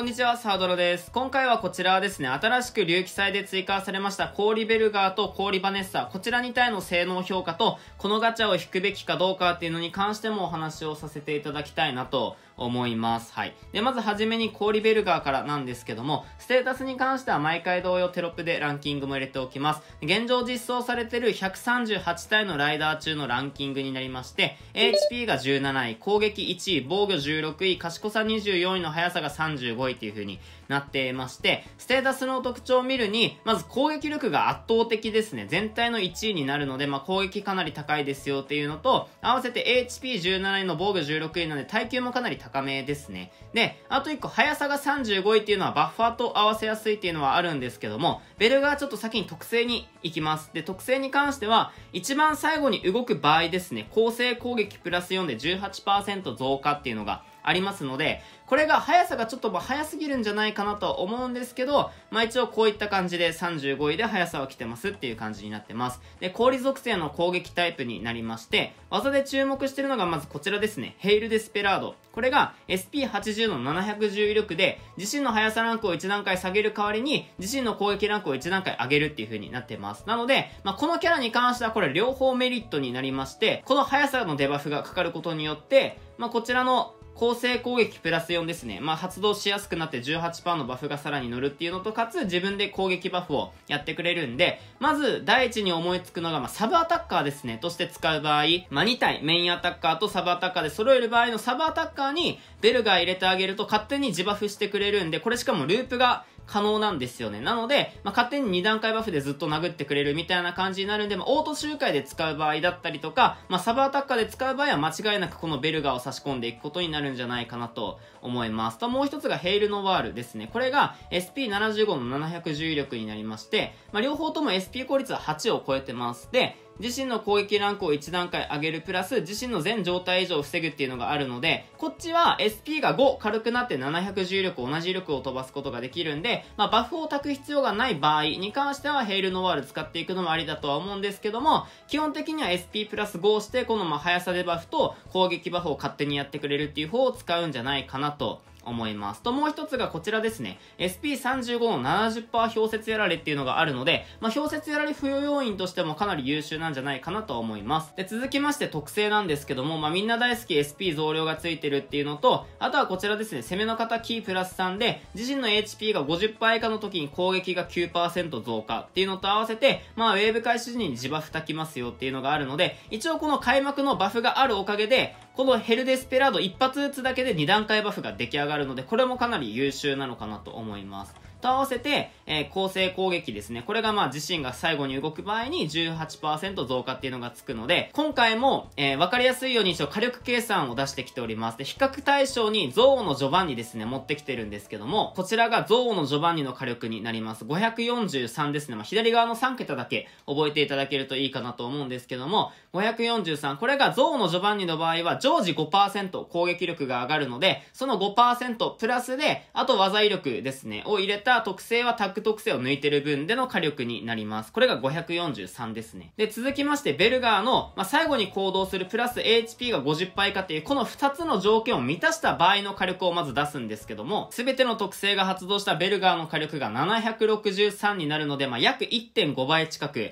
こんにちは、サードロです。今回はこちらはですね、新しく隆起祭で追加されました氷ベルガーと氷バネッサ、こちら2体の性能評価と、このガチャを引くべきかどうかっていうのに関してもお話をさせていただきたいなと思います。はい。で、まずはじめに氷ベルガーからなんですけども、ステータスに関しては毎回同様テロップでランキングも入れておきます。現状実装されてる138体のライダー中のランキングになりまして、HP が17位、攻撃1位、防御16位、賢さ24位の速さが35位という風に、なっていまして、ステータスの特徴を見るに、まず攻撃力が圧倒的ですね。全体の1位になるので、まあ、攻撃かなり高いですよっていうのと、合わせて HP17 位の防御16位なので、耐久もかなり高めですね。で、あと1個、速さが35位っていうのはバッファーと合わせやすいっていうのはあるんですけども、ベルがちょっと先に特性に行きます。で、特性に関しては、一番最後に動く場合ですね、構成攻撃プラス4で18%増加っていうのが、ありますので、これが速さがちょっと早すぎるんじゃないかなと思うんですけど、まあ一応こういった感じで35位で速さは来てますっていう感じになってます。で、氷属性の攻撃タイプになりまして、技で注目してるのがまずこちらですね。ヘイル・デスペラード。これが SP80 の710威力で、自身の速さランクを1段階下げる代わりに、自身の攻撃ランクを1段階上げるっていう風になってます。なので、まあこのキャラに関してはこれ両方メリットになりまして、この速さのデバフがかかることによって、まあこちらの構成攻撃プラス4ですね。まあ、発動しやすくなって18%のバフがさらに乗るっていうのと、かつ自分で攻撃バフをやってくれるんで、まず第一に思いつくのが、まあ、サブアタッカーですね、として使う場合、まあ、2体、メインアタッカーとサブアタッカーで揃える場合のサブアタッカーにベルガー入れてあげると勝手に自バフしてくれるんで、これしかもループが可能なんですよね。なので、まあ、勝手に2段階バフでずっと殴ってくれるみたいな感じになるんで、まあ、オート周回で使う場合だったりとか、まあ、サブアタッカーで使う場合は間違いなくこのベルガーを差し込んでいくことになるんじゃないかなと思います。と、もう一つがヘイルノワールですね。これが SP75 の710力になりまして、まあ、両方とも SP 効率は8を超えてます。で、自身の攻撃ランクを1段階上げるプラス自身の全状態以上を防ぐっていうのがあるのでこっちは SP が5軽くなって700重力同じ力を飛ばすことができるんで、まあ、バフを焚く必要がない場合に関してはヘイルノワール使っていくのもありだとは思うんですけども基本的には SP プラス5をしてこのまあ速さでバフと攻撃バフを勝手にやってくれるっていう方を使うんじゃないかなと思います。と、もう一つがこちらですね。SP35 の70%氷雪やられっていうのがあるので、まあ、氷雪やられ不要要因としてもかなり優秀なんじゃないかなと思います。で、続きまして特性なんですけども、まあ、みんな大好き SP 増量がついてるっていうのと、あとはこちらですね、攻めの方キープラス3で、自身の HP が50%以下の時に攻撃が9%増加っていうのと合わせて、まあ、ウェーブ開始時に自バフ炊きますよっていうのがあるので、一応この開幕のバフがあるおかげで、このヘルデスペラード一発打つだけで2段階バフが出来上がるので、これもかなり優秀なのかなと思います。と合わせて、えー、構成攻撃ですね。これがまあ自身が最後に動く場合に18%増加っていうのがつくので、今回も、えー、わかりやすいように一応火力計算を出してきております。で、比較対象に憎悪の序盤にですね、持ってきてるんですけども、こちらが憎悪の序盤にの火力になります。543ですね。まあ、左側の3桁だけ覚えていただけるといいかなと思うんですけども、543、これが憎悪の序盤にの場合は常時5%攻撃力が上がるので、その5%プラスで、あと技威力ですね、を入れたた特性はタック特性を抜いてる分での火力になります。これが543ですね。で、続きまして、ベルガーの、まあ、最後に行動するプラス HP が50倍かっていう、この2つの条件を満たした場合の火力をまず出すんですけども、すべての特性が発動したベルガーの火力が763になるので、まあ、約1.5倍近く、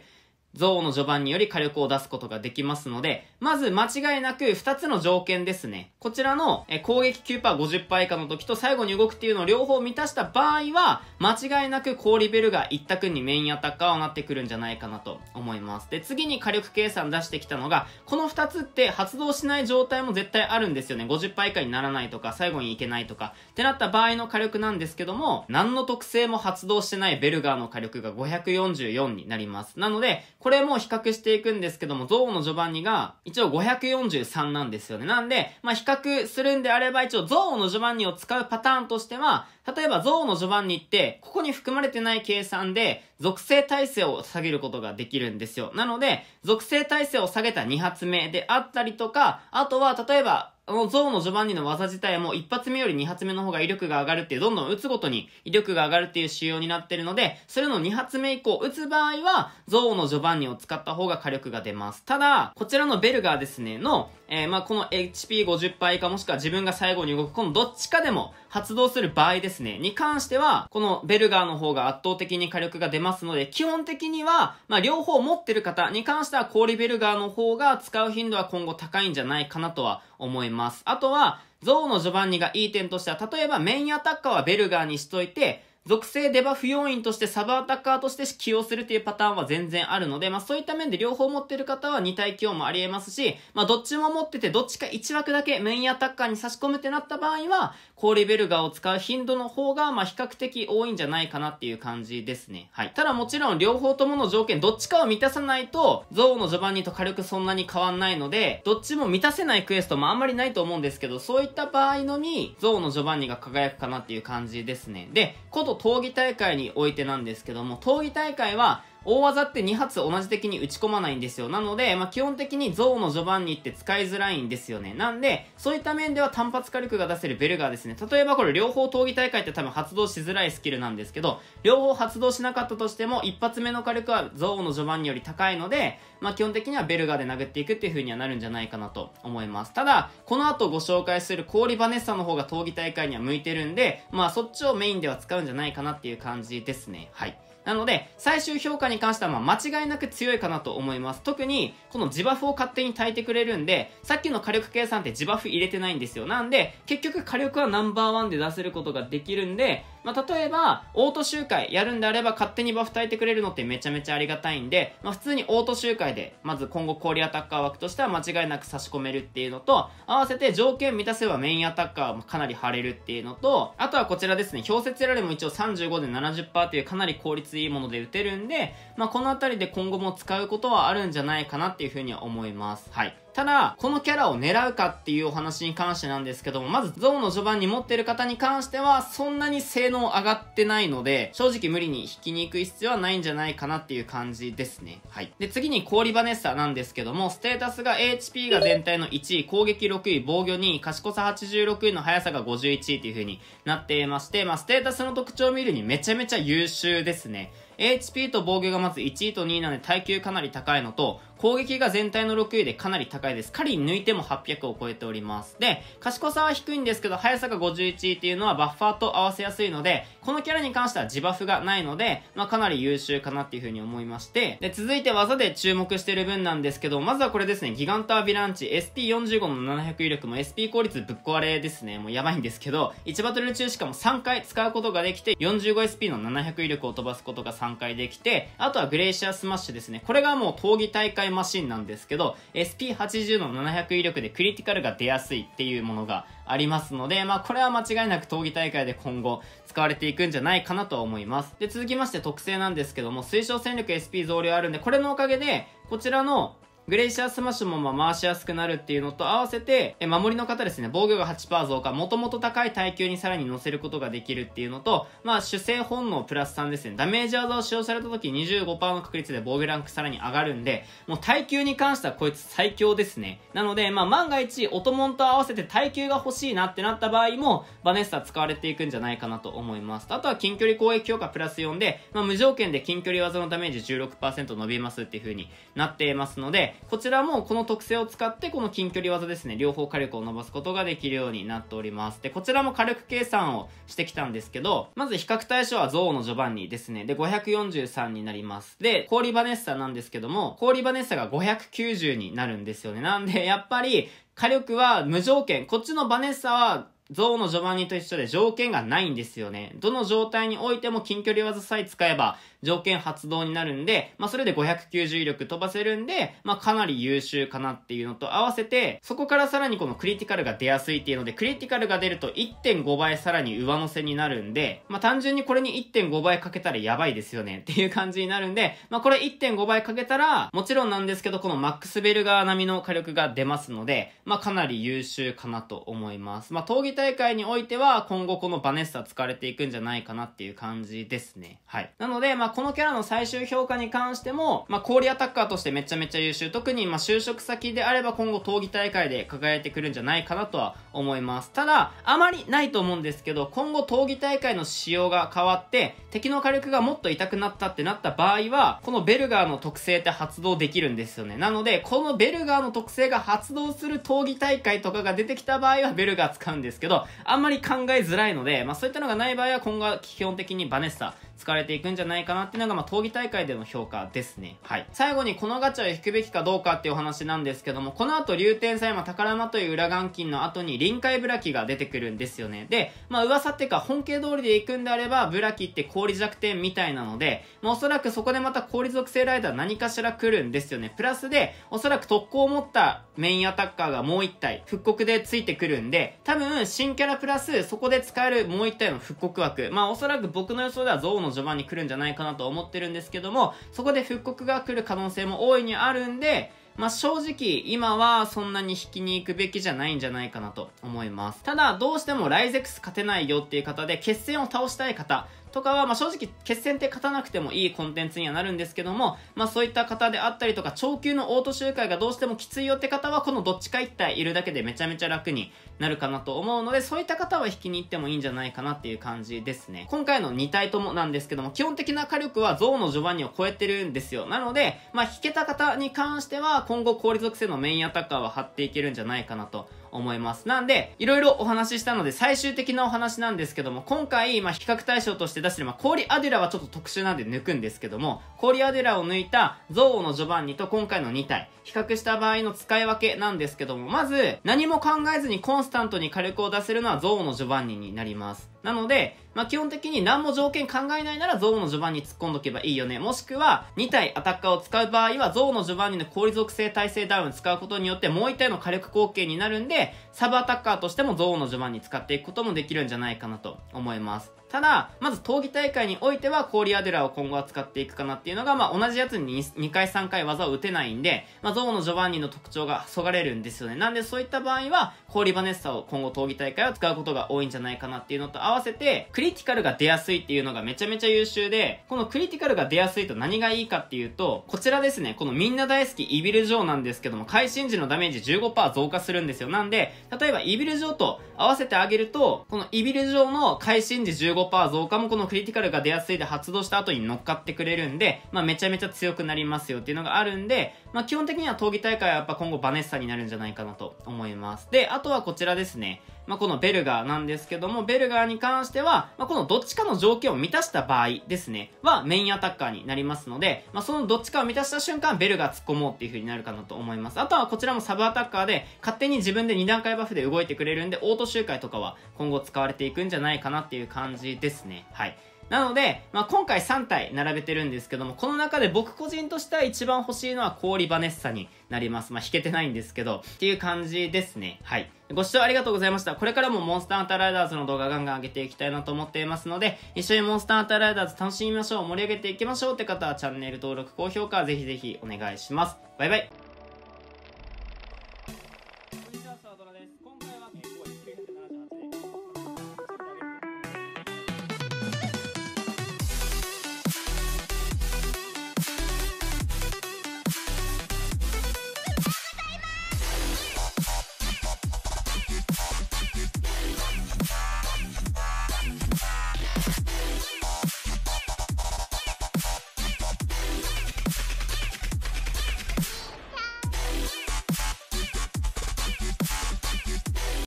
ゾウの序盤により火力を出すことができますので、まず間違いなく2つの条件ですね。こちらの攻撃 9%50% 以下の時と最後に動くっていうのを両方満たした場合は、間違いなく氷ベルが1択にメインアタッカーはなってくるんじゃないかなと思います。で、次に火力計算出してきたのが、この2つって発動しない状態も絶対あるんですよね。50%以下にならないとか、最後に行けないとか、ってなった場合の火力なんですけども、何の特性も発動してないベルガーの火力が544になります。なので、ここれも比較していくんですけども、ゾウのジョバンニが一応543なんですよね。なんで、まあ、比較するんであれば一応ゾウのジョバンニを使うパターンとしては、例えばゾウのジョバンニって、ここに含まれてない計算で、属性耐性を下げることができるんですよ。なので、属性耐性を下げた2発目であったりとか、あとは、例えば、あの、ゾウのジョバンニの技自体も1発目より2発目の方が威力が上がるっていう、どんどん打つごとに威力が上がるっていう仕様になってるので、それの2発目以降打つ場合は、ゾウのジョバンニを使った方が火力が出ます。ただ、こちらのベルガーですね、のえー、まあ、この HP50 倍以下もしくは自分が最後に動く、このどっちかでも発動する場合ですね、に関しては、このベルガーの方が圧倒的に火力が出ますので、基本的には、まあ、両方持ってる方に関しては、氷ベルガーの方が使う頻度は今後高いんじゃないかなとは思います。あとは、ゾウのジョバンニがいい点としては、例えばメインアタッカーはベルガーにしといて、属性デバフ要員としてサブアタッカーとして起用するというパターンは全然あるので、まあそういった面で両方持ってる方は2体起用もあり得ますし、まあどっちも持っててどっちか1枠だけメインアタッカーに差し込むってなった場合は、コーリベルガーを使う頻度の方が、まあ比較的多いんじゃないかなっていう感じですね。はい。ただもちろん両方ともの条件、どっちかを満たさないと、ゾウの序盤にと火力そんなに変わんないので、どっちも満たせないクエストもあんまりないと思うんですけど、そういった場合のみ、ゾウの序盤にが輝くかなっていう感じですね。で、こと闘技大会においてなんですけども、闘技大会は大技って2発同じ的に打ち込まないんですよ。なので、まあ、基本的にゾウの序盤に行って使いづらいんですよね。なんで、そういった面では単発火力が出せるベルガーですね。例えばこれ両方闘技大会って多分発動しづらいスキルなんですけど、両方発動しなかったとしても、一発目の火力はゾウの序盤より高いので、まあ、基本的にはベルガーで殴っていくっていう風にはなるんじゃないかなと思います。ただ、この後ご紹介する氷バネッサの方が闘技大会には向いてるんで、まあ、そっちをメインでは使うんじゃないかなっていう感じですね。はい。なので、最終評価に関してはま間違いなく強いかなと思います。特に、この自バフを勝手に耐えてくれるんで、さっきの火力計算って自バフ入れてないんですよ。なんで、結局火力はナンバーワンで出せることができるんで、まあ、例えば、オート周回やるんであれば勝手にバフ耐えてくれるのってめちゃめちゃありがたいんで、まあ、普通にオート周回で、まず今後氷アタッカー枠としては間違いなく差し込めるっていうのと、合わせて条件満たせばメインアタッカーもかなり張れるっていうのと、あとはこちらですね、氷雪ラでも一応35で70%というかなり効率いいもので打てるんで、まあ、この辺りで今後も使うことはあるんじゃないかなっていうふうには思います。はい。ただ、このキャラを狙うかっていうお話に関してなんですけども、まずゾウの序盤に持ってる方に関しては、そんなに性能上がってないので、正直無理に引きに行く必要はないんじゃないかなっていう感じですね。はい。で、次に氷バネッサなんですけども、ステータスが HP が全体の1位、攻撃6位、防御2位、賢さ86位の速さが51位っていう風になっていまして、まあ、ステータスの特徴を見るにめちゃめちゃ優秀ですね。HP と防御がまず1位と2位なので耐久かなり高いのと、攻撃が全体の6位でかなり高いです。狩り抜いても800を超えております。で、賢さは低いんですけど、速さが51位っていうのはバッファーと合わせやすいので、このキャラに関しては自バフがないので、まあ、かなり優秀かなっていうふうに思いまして、で、続いて技で注目してる分なんですけど、まずはこれですね、ギガンターヴィランチ SP45 の700威力も SP 効率ぶっ壊れですね、もうやばいんですけど、1バトル中しかも3回使うことができて、45SP の700威力を飛ばすことが3 3回できて、あとはグレイシアスマッシュですね。これがもう闘技大会マシンなんですけど、SP80 の700威力でクリティカルが出やすいっていうものがありますので、まあこれは間違いなく闘技大会で今後使われていくんじゃないかなとは思います。で、続きまして特性なんですけども、推奨戦力 SP 増量あるんで、これのおかげで、こちらのグレイシアスマッシュもまあ回しやすくなるっていうのと合わせて、え守りの方ですね、防御が8%増加、もともと高い耐久にさらに乗せることができるっていうのと、まあ、主性本能プラス3ですね、ダメージ技を使用された時25%の確率で防御ランクさらに上がるんで、もう耐久に関してはこいつ最強ですね。なので、まあ、万が一、オトモンと合わせて耐久が欲しいなってなった場合も、バネッサ使われていくんじゃないかなと思います。あとは近距離攻撃強化プラス4で、まあ、無条件で近距離技のダメージ16%伸びますっていう風になっていますので、こちらもこの特性を使ってこの近距離技ですね、両方火力を伸ばすことができるようになっております。で、こちらも火力計算をしてきたんですけど、まず比較対象はゾウの序盤にですね、で、543になります。で、氷バネッサなんですけども、氷バネッサが590になるんですよね。なんで、やっぱり、火力は無条件。こっちのバネッサは象の序盤にと一緒で条件がないんですよね。どの状態においても近距離技さえ使えば条件発動になるんで、まあそれで590力飛ばせるんで、まあかなり優秀かなっていうのと合わせて、そこからさらにこのクリティカルが出やすいっていうので、クリティカルが出ると1.5倍さらに上乗せになるんで、まあ単純にこれに1.5倍かけたらやばいですよねっていう感じになるんで、まあこれ1.5倍かけたら、もちろんなんですけど、このマックスベルガー並みの火力が出ますので、まあかなり優秀かなと思います。まあ大会においては、今後このバネッサ使われていくんじゃないかなっていう感じですね。はい。なので、まあ、このキャラの最終評価に関しても、まあ、氷アタッカーとしてめちゃめちゃ優秀。特に、ま、就職先であれば今後、闘技大会で輝いてくるんじゃないかなとは思います。ただ、あまりないと思うんですけど、今後闘技大会の仕様が変わって、敵の火力がもっと痛くなったってなった場合は、このベルガーの特性って発動できるんですよね。なので、このベルガーの特性が発動する闘技大会とかが出てきた場合はベルガー使うんですけど、あんまり考えづらいので、まあそういったのがない場合は今後は基本的にバネッサ疲れていくんじゃないかなっていうのが、まあ、闘技大会での評価ですね。はい。最後にこのガチャを引くべきかどうかっていうお話なんですけども、この後、竜天才魔宝間という裏眼金の後に臨海ブラキが出てくるんですよね。で、まあ、噂っていうか、本家通りで行くんであれば、ブラキって氷弱点みたいなので、まあ、おそらくそこでまた氷属性ライダー何かしら来るんですよね。プラスで、おそらく特攻を持ったメインアタッカーがもう1体、復刻でついてくるんで、多分、新キャラプラス、そこで使えるもう1体の復刻枠。まあ、おそらく僕の予想ではゾウのの序盤に来るんじゃないかなと思ってるんですけども、そこで復刻が来る可能性も大いにあるんで、まあ、正直、今はそんなに引きに行くべきじゃないんじゃないかなと思います。ただ、どうしてもライゼックス勝てないよっていう方で、決戦を倒したい方とかは、まあ、正直決戦って勝たなくてもいいコンテンツにはなるんですけども、まあ、そういった方であったりとか、長級のオート周回がどうしてもきついよって方は、このどっちか1体いるだけでめちゃめちゃ楽になるかなと思うので、そういった方は引きに行ってもいいんじゃないかなっていう感じですね。今回の2体ともなんですけども、基本的な火力はウの序盤にを超えてるんですよ。なので、まあ、引けた方に関しては、今後効率属性のメインアタッカーは張っていけるんじゃないかなと思います。なんで、いろいろお話ししたので、最終的なお話なんですけども、今回、まあ、比較対象として出してる、まあ、氷アデュラはちょっと特殊なんで抜くんですけども、氷アデュラを抜いたゾウのジョバンニと今回の2体、比較した場合の使い分けなんですけども、まず、何も考えずにコンスタントに火力を出せるのは憎悪のジョバンニになります。なので、まあ、基本的に何も条件考えないならゾウの序盤に突っ込んどけばいいよね。もしくは、2体アタッカーを使う場合は、ゾウの序盤にの氷属性耐性ダウン使うことによって、もう1体の火力貢献になるんで、サブアタッカーとしてもゾウの序盤に使っていくこともできるんじゃないかなと思います。ただ、まず闘技大会においては、氷アデラを今後は使っていくかなっていうのが、まあ、同じやつに 2, 2回3回技を打てないんで、まあ、ゾウのジョバンニの特徴がそがれるんですよね。なんでそういった場合は、氷バネッサを今後闘技大会は使うことが多いんじゃないかなっていうのと合わせて、クリティカルが出やすいっていうのがめちゃめちゃ優秀で、このクリティカルが出やすいと何がいいかっていうと、こちらですね、このみんな大好きイビルジョーなんですけども、会心時のダメージ15%増加するんですよ。なんで、例えばイビルジョーと合わせてあげると、このイビルジョーの会心時15% 5増加もこのクリティカルが出やすいで発動した後に乗っかってくれるんで、まあ、めちゃめちゃ強くなりますよっていうのがあるんで、まあ、基本的には闘技大会はやっぱ今後バネッサになるんじゃないかなと思います。で、あとはこちらですね。まあ、このベルガーなんですけども、ベルガーに関しては、まあ、このどっちかの条件を満たした場合ですね、はメインアタッカーになりますので、まあ、そのどっちかを満たした瞬間、ベルガー突っ込もうっていう風になるかなと思います。あとはこちらもサブアタッカーで、勝手に自分で2段階バフで動いてくれるんで、オート周回とかは今後使われていくんじゃないかなっていう感じじですね。はい。なので、まあ、今回3体並べてるんですけども、この中で僕個人としては一番欲しいのは氷バネッサになります。まあ、弾けてないんですけど、っていう感じですね。はい。ご視聴ありがとうございました。これからもモンスターアンターライダーズの動画ガンガン上げていきたいなと思っていますので、一緒にモンスターアンターライダーズ楽しみましょう、盛り上げていきましょうって方はチャンネル登録、高評価ぜひぜひお願いします。バイバイ。